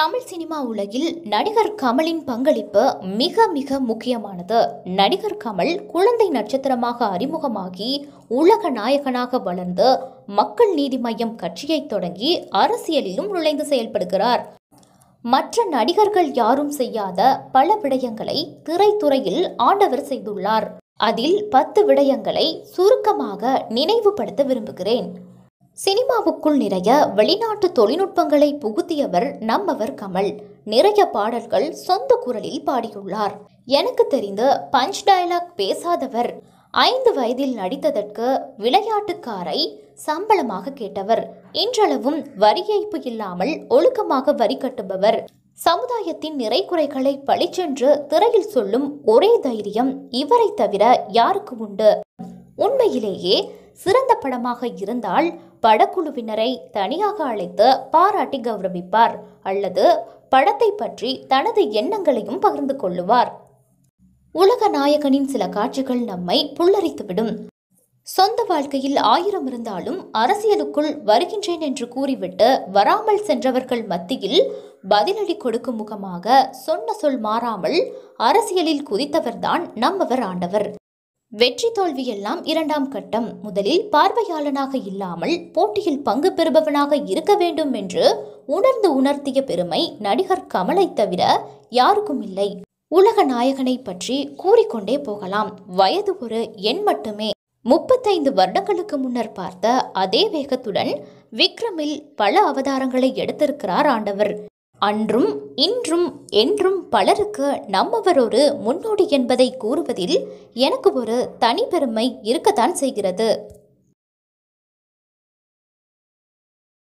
Tamil cinema உலகில் நடிகர் கமலின் பங்களிப்பு மிக மிக முக்கியமானது நடிகர் கமல் குழந்தை நட்சத்திரமாக அறிமுகமாகி உலக நாயகனாக வளர்ந்து மக்கள் நீதி மையம் கட்சியை தொடங்கி அரசியலிலும் நுழைந்து செயல்படுகிறார் மற்ற நடிகர்கள் யாரும் செய்யாத பல விடயங்களை திரைத்துறையில் ஆண்டவர் செய்துள்ளார் அதில் பத்து விடயங்களை சுருக்கமாக நினைவுபடுத்த விரும்புகிறேன் சினிமாவுக்குள் நிறைய வெளிநாட்டு தொழில்நுட்பங்களை புகுத்தியவர் நம்மவர் கமல் நிறைய பாடல்கள் சொந்த குரலில் பாடியுள்ளார் எனக்கு தெரிந்த பஞ்ச் டயலாக் பேசாதவர் ஐந்து வயதில் நடித்ததற்கு விளையாட்டுக்காரை சம்பளமாக கேட்டவர் இன்றளவும் வரி ஏய்ப்பு இல்லாமல் ஒழுக்கமாக வரி கட்டுபவர் சமுதாயத்தின் நிறைகுறைகளை பழிச்சென்று திரையில் சொல்லும் ஒரே தைரியம் இவரை தவிர யாருக்கு உண்டு உண்மையிலேயே சிறந்த படமாக இருந்தால் படக்குழுவினரை தனியாக அழைத்து பாராட்டி கௌரவிப்பார் அல்லது படத்தை பற்றி தனது எண்ணங்களையும் பகிர்ந்து கொள்ளுவார் உலக நாயகனின் சில காட்சிகள் நம்மை புல்லரித்துவிடும் சொந்த வாழ்க்கையில் ஆயிரம் இருந்தாலும் அரசியலுக்குள் வருகின்றேன் என்று கூறிவிட்டு வராமல் சென்றவர்கள் மத்தியில் பதிலடி கொடுக்கும் முகமாக சொன்ன சொல் மாறாமல் அரசியலில் குதித்தவர்தான் நம்மவர் ஆண்டவர் வெற்றி தோல்வியெல்லாம் இரண்டாம் கட்டம் முதலில் பார்வையாளனாக இல்லாமல் போட்டியில் பங்கு பெறுபவனாக இருக்க வேண்டும் என்று உணர்ந்து உணர்த்திய பெருமை நடிகர் கமலை தவிர யாருக்கும் இல்லை உலக நாயகனை பற்றி கூறிக்கொண்டே போகலாம் வயது ஒரு எண் மட்டுமே முப்பத்தைந்து வருடங்களுக்கு முன்னர் பார்த்த அதே வேகத்துடன் விக்ரமில் பல அவதாரங்களை எடுத்திருக்கிறார் ஆண்டவர் அன்றும் இன்றும் என்றும் பலருக்கு நம்மவர் ஒரு முன்னோடி என்பதை கூறுவதில் எனக்கு ஒரு தனிப்பெருமை இருக்கத்தான் செய்கிறது